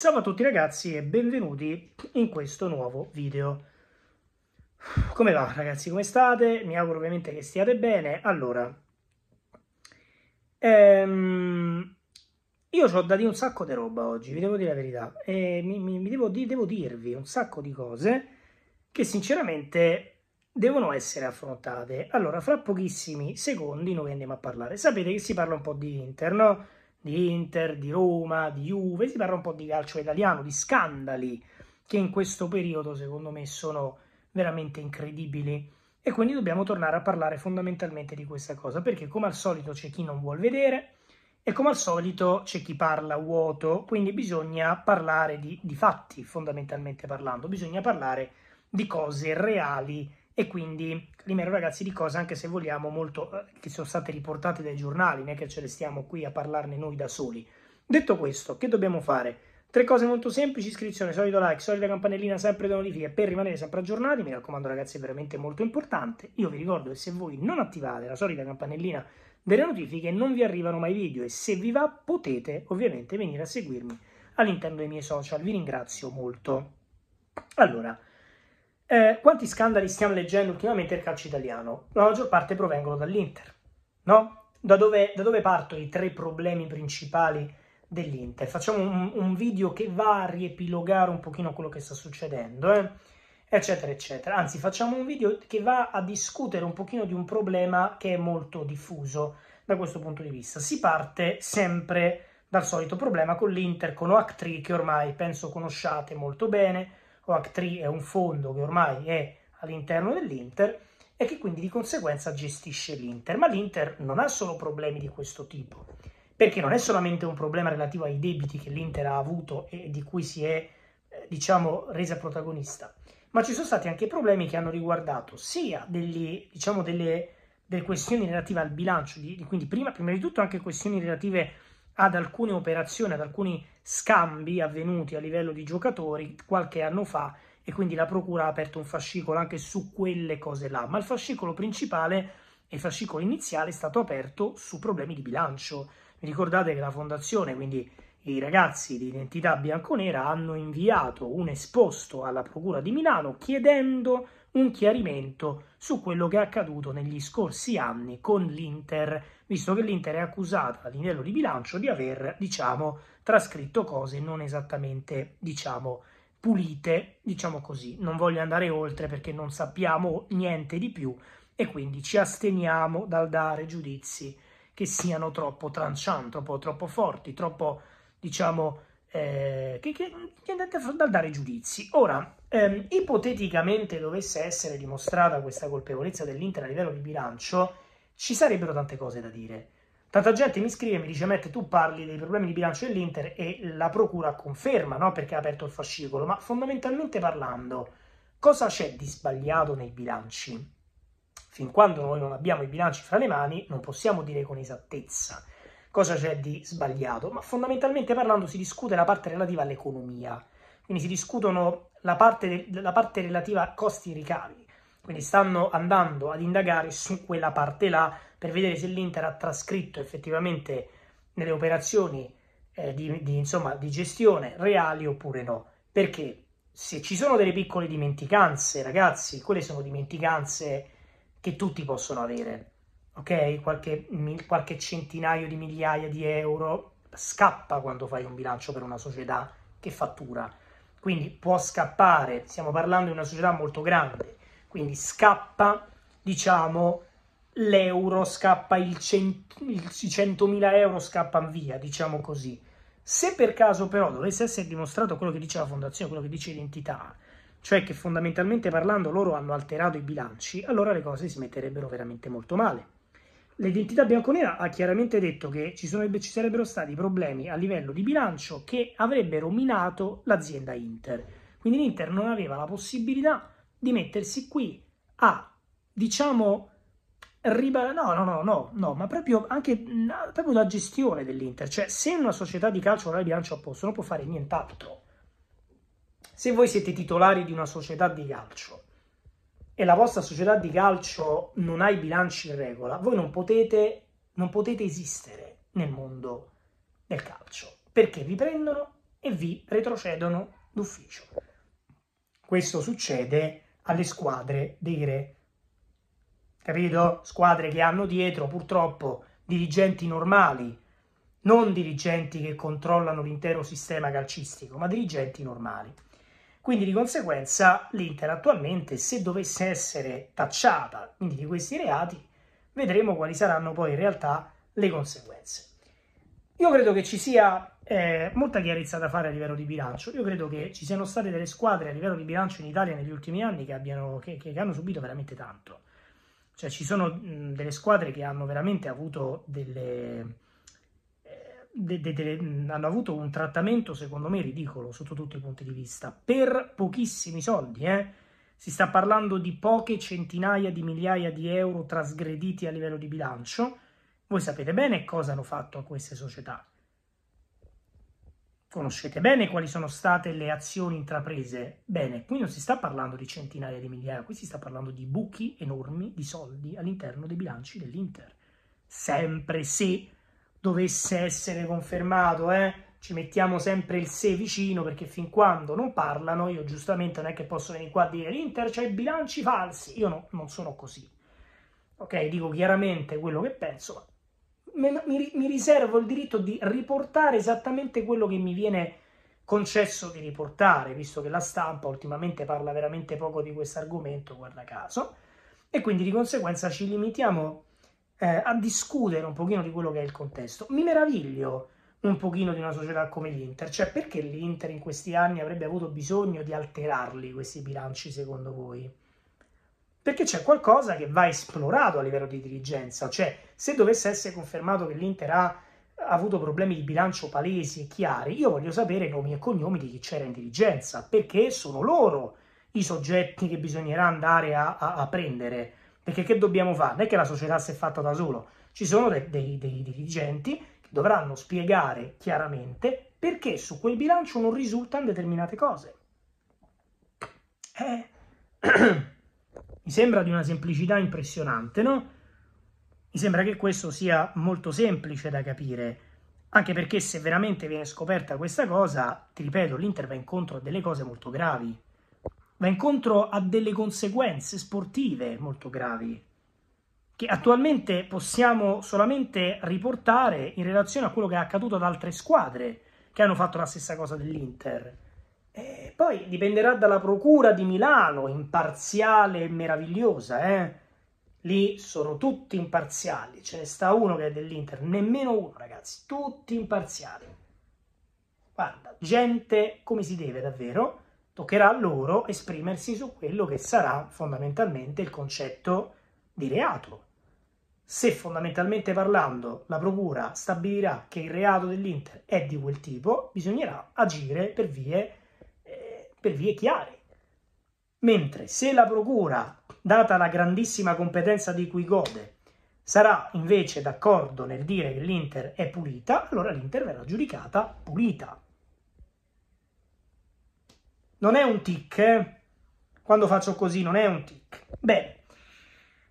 Salve a tutti ragazzi e benvenuti in questo nuovo video. Come va ragazzi, come state? Mi auguro ovviamente che stiate bene. Allora, ehm, io ho da dire un sacco di roba oggi, vi devo dire la verità. E mi, mi, mi devo, di, devo dirvi un sacco di cose che sinceramente devono essere affrontate. Allora, fra pochissimi secondi noi andiamo a parlare. Sapete che si parla un po' di Inter, no? di Inter, di Roma, di Juve, si parla un po' di calcio italiano, di scandali che in questo periodo secondo me sono veramente incredibili e quindi dobbiamo tornare a parlare fondamentalmente di questa cosa perché come al solito c'è chi non vuol vedere e come al solito c'è chi parla vuoto, quindi bisogna parlare di, di fatti fondamentalmente parlando, bisogna parlare di cose reali e quindi, Calimero ragazzi, di cose anche se vogliamo molto, eh, che sono state riportate dai giornali, non è che ce le stiamo qui a parlarne noi da soli. Detto questo, che dobbiamo fare? Tre cose molto semplici, iscrizione, solito like, solita campanellina, sempre le notifiche per rimanere sempre aggiornati, mi raccomando ragazzi è veramente molto importante. Io vi ricordo che se voi non attivate la solita campanellina delle notifiche non vi arrivano mai video e se vi va potete ovviamente venire a seguirmi all'interno dei miei social, vi ringrazio molto. Allora, eh, quanti scandali stiamo leggendo ultimamente nel calcio italiano? La maggior parte provengono dall'Inter, no? Da dove, da dove partono i tre problemi principali dell'Inter? Facciamo un, un, video che va a riepilogare un pochino quello che sta succedendo, eh? eccetera, eccetera. Anzi, facciamo un video che va a discutere un pochino di un problema che è molto diffuso da questo punto di vista. Si parte sempre dal solito problema con l'Inter, con Oaktri, che ormai penso conosciate molto bene, oac è un fondo che ormai è all'interno dell'Inter e che quindi di conseguenza gestisce l'Inter. Ma l'Inter non ha solo problemi di questo tipo, perché non è solamente un problema relativo ai debiti che l'Inter ha avuto e di cui si è, eh, diciamo, resa protagonista, ma ci sono stati anche problemi che hanno riguardato sia degli, diciamo, delle, delle questioni relative al bilancio, di, quindi prima, prima di tutto anche questioni relative ad alcune operazioni, ad alcuni scambi avvenuti a livello di giocatori qualche anno fa e quindi la procura ha aperto un fascicolo anche su quelle cose là, ma il fascicolo principale e il fascicolo iniziale è stato aperto su problemi di bilancio. Vi ricordate che la fondazione, quindi i ragazzi di identità bianconera hanno inviato un esposto alla Procura di Milano chiedendo un chiarimento su quello che è accaduto negli scorsi anni con l'Inter, visto che l'Inter è accusata a livello di bilancio di aver, diciamo, trascritto cose non esattamente, diciamo, pulite, diciamo così. Non voglio andare oltre perché non sappiamo niente di più e quindi ci asteniamo dal dare giudizi che siano troppo trancianti, troppo, troppo forti, troppo, diciamo, eh, che, che, che dal dare giudizi. Ora, ehm, ipoteticamente dovesse essere dimostrata questa colpevolezza dell'Inter a livello di bilancio, ci sarebbero tante cose da dire. Tanta gente mi scrive e mi dice: Mette, tu parli dei problemi di bilancio dell'Inter e la procura conferma no? perché ha aperto il fascicolo. Ma fondamentalmente parlando, cosa c'è di sbagliato nei bilanci? Fin quando noi non abbiamo i bilanci fra le mani, non possiamo dire con esattezza cosa c'è di sbagliato, ma fondamentalmente parlando si discute la parte relativa all'economia. Quindi si discutono la parte, la parte relativa a costi ricavi. Quindi stanno andando ad indagare su quella parte là per vedere se l'Inter ha trascritto effettivamente nelle operazioni eh, di, di, insomma, di gestione reali oppure no. Perché se ci sono delle piccole dimenticanze, ragazzi, quelle sono dimenticanze che tutti possono avere. Ok? Qualche, qualche centinaio di migliaia di euro scappa quando fai un bilancio per una società che fattura quindi può scappare, stiamo parlando di una società molto grande, quindi scappa, diciamo, l'euro, scappa i cent- 100.000 euro, scappano via, diciamo così. Se per caso però dovesse essere dimostrato quello che dice la fondazione, quello che dice l'entità, cioè che fondamentalmente parlando loro hanno alterato i bilanci, allora le cose si metterebbero veramente molto male. L'identità bianconera ha chiaramente detto che ci, sono, ci, sarebbero stati problemi a livello di bilancio che avrebbero minato l'azienda Inter. Quindi l'Inter non aveva la possibilità di mettersi qui a, diciamo, ribalare... No, no, no, no, no, ma proprio anche proprio la gestione dell'Inter. Cioè, se una società di calcio non ha il bilancio a posto, non può fare nient'altro. Se voi siete titolari di una società di calcio e la vostra società di calcio non ha i bilanci in regola, voi non potete, non potete esistere nel mondo del calcio perché vi prendono e vi retrocedono d'ufficio. Questo succede alle squadre dei re. Capito? Squadre che hanno dietro purtroppo dirigenti normali, non dirigenti che controllano l'intero sistema calcistico, ma dirigenti normali. Quindi di conseguenza l'Inter attualmente, se dovesse essere tacciata quindi, di questi reati, vedremo quali saranno poi in realtà le conseguenze. Io credo che ci sia eh, molta chiarezza da fare a livello di bilancio. Io credo che ci siano state delle squadre a livello di bilancio in Italia negli ultimi anni che, abbiano, che, che hanno subito veramente tanto. Cioè ci sono mh, delle squadre che hanno veramente avuto delle, de, de, de, hanno avuto un trattamento secondo me ridicolo sotto tutti i punti di vista, per pochissimi soldi, eh? si sta parlando di poche centinaia di migliaia di euro trasgrediti a livello di bilancio, voi sapete bene cosa hanno fatto a queste società, conoscete bene quali sono state le azioni intraprese, bene, qui non si sta parlando di centinaia di migliaia, qui si sta parlando di buchi enormi di soldi all'interno dei bilanci dell'Inter, sempre se dovesse essere confermato, eh? ci mettiamo sempre il se vicino perché fin quando non parlano, io giustamente non è che posso venire qua a dire l'Inter c'ha i bilanci falsi, io no, non sono così. Ok, dico chiaramente quello che penso, ma mi, mi riservo il diritto di riportare esattamente quello che mi viene concesso di riportare, visto che la stampa ultimamente parla veramente poco di questo argomento, guarda caso, e quindi di conseguenza ci limitiamo eh, a discutere un pochino di quello che è il contesto. Mi meraviglio un pochino di una società come l'Inter, cioè perché l'Inter in questi anni avrebbe avuto bisogno di alterarli questi bilanci secondo voi? Perché c'è qualcosa che va esplorato a livello di dirigenza, cioè se dovesse essere confermato che l'Inter ha avuto problemi di bilancio palesi e chiari, io voglio sapere nomi e cognomi di chi c'era in dirigenza, perché sono loro i soggetti che bisognerà andare a, a, a prendere perché che dobbiamo fare? Non è che la società si è fatta da solo, ci sono dei, dei, dei dirigenti che dovranno spiegare chiaramente perché su quel bilancio non risultano determinate cose. Eh. Mi sembra di una semplicità impressionante, no? Mi sembra che questo sia molto semplice da capire, anche perché se veramente viene scoperta questa cosa, ti ripeto, l'Inter va incontro a delle cose molto gravi va incontro a delle conseguenze sportive molto gravi che attualmente possiamo solamente riportare in relazione a quello che è accaduto ad altre squadre che hanno fatto la stessa cosa dell'Inter. E poi dipenderà dalla procura di Milano, imparziale e meravigliosa, eh? Lì sono tutti imparziali, ce ne sta uno che è dell'Inter, nemmeno uno ragazzi, tutti imparziali. Guarda, gente come si deve davvero toccherà a loro esprimersi su quello che sarà fondamentalmente il concetto di reato. Se fondamentalmente parlando la procura stabilirà che il reato dell'Inter è di quel tipo, bisognerà agire per vie, eh, per vie chiare. Mentre se la procura, data la grandissima competenza di cui gode, sarà invece d'accordo nel dire che l'Inter è pulita, allora l'Inter verrà giudicata pulita, non è un tic, eh? Quando faccio così non è un tic. Bene.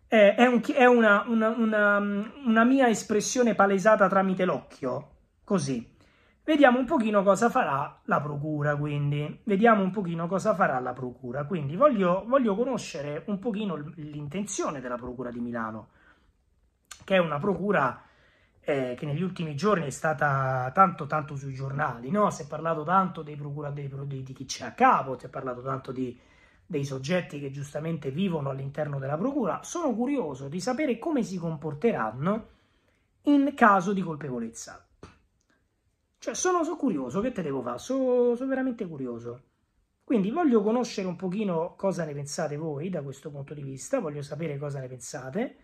Eh, è, un, è una, una, una, una mia espressione palesata tramite l'occhio, così. Vediamo un pochino cosa farà la procura, quindi. Vediamo un pochino cosa farà la procura. Quindi voglio, voglio conoscere un pochino l'intenzione della procura di Milano, che è una procura eh, che negli ultimi giorni è stata tanto tanto sui giornali, no? si è parlato tanto dei procuratori di, di chi c'è a capo, si è parlato tanto di, dei soggetti che giustamente vivono all'interno della procura, sono curioso di sapere come si comporteranno in caso di colpevolezza. Cioè, sono, sono curioso, che te devo fare? Sono, sono veramente curioso. Quindi voglio conoscere un pochino cosa ne pensate voi da questo punto di vista, voglio sapere cosa ne pensate,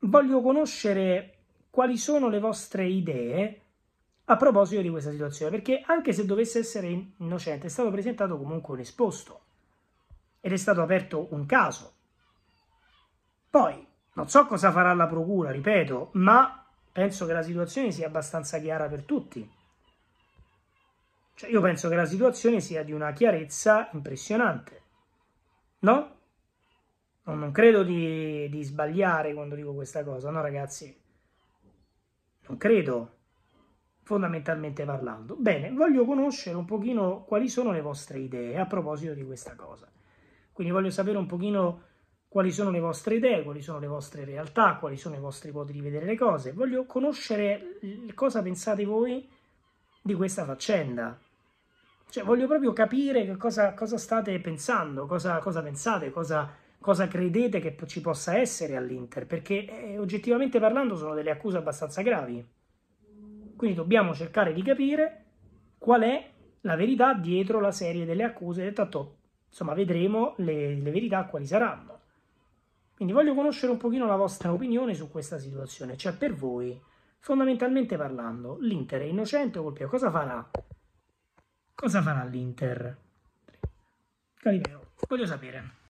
voglio conoscere quali sono le vostre idee a proposito di questa situazione, perché anche se dovesse essere innocente, è stato presentato comunque un esposto ed è stato aperto un caso. Poi, non so cosa farà la procura, ripeto, ma penso che la situazione sia abbastanza chiara per tutti. Cioè, io penso che la situazione sia di una chiarezza impressionante. No? Non credo di, di sbagliare quando dico questa cosa, no ragazzi? Non credo, fondamentalmente parlando. Bene, voglio conoscere un pochino quali sono le vostre idee a proposito di questa cosa. Quindi voglio sapere un pochino quali sono le vostre idee, quali sono le vostre realtà, quali sono i vostri modi di vedere le cose. Voglio conoscere cosa pensate voi di questa faccenda. Cioè, voglio proprio capire cosa, cosa state pensando, cosa, cosa pensate, cosa cosa credete che ci possa essere all'Inter, perché eh, oggettivamente parlando sono delle accuse abbastanza gravi. Quindi dobbiamo cercare di capire qual è la verità dietro la serie delle accuse, tanto insomma vedremo le, le verità quali saranno. Quindi voglio conoscere un pochino la vostra opinione su questa situazione, cioè per voi, fondamentalmente parlando, l'Inter è innocente o colpevole? Cosa farà? Cosa farà l'Inter? Galileo, voglio sapere.